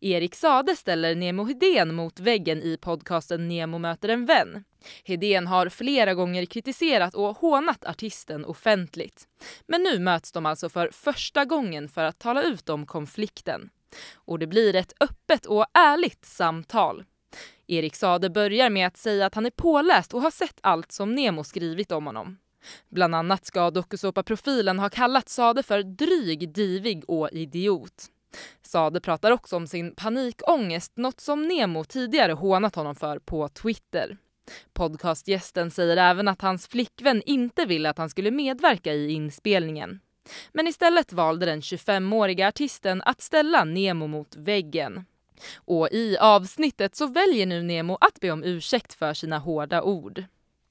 Erik Sade ställer Nemo Hedén mot väggen i podcasten Nemo möter en vän. Hedén har flera gånger kritiserat och hånat artisten offentligt. Men nu möts de alltså för första gången för att tala ut om konflikten. Och det blir ett öppet och ärligt samtal. Erik Sade börjar med att säga att han är påläst och har sett allt som Nemo skrivit om honom. Bland annat ska dokusåpaprofilen ha kallat Sade för dryg, divig och idiot. Sade pratar också om sin panikångest, något som Nemo tidigare hånat honom för på Twitter. Podcastgästen säger även att hans flickvän inte ville att han skulle medverka i inspelningen. Men istället valde den 25-åriga artisten att ställa Nemo mot väggen. Och i avsnittet så väljer nu Nemo att be om ursäkt för sina hårda ord.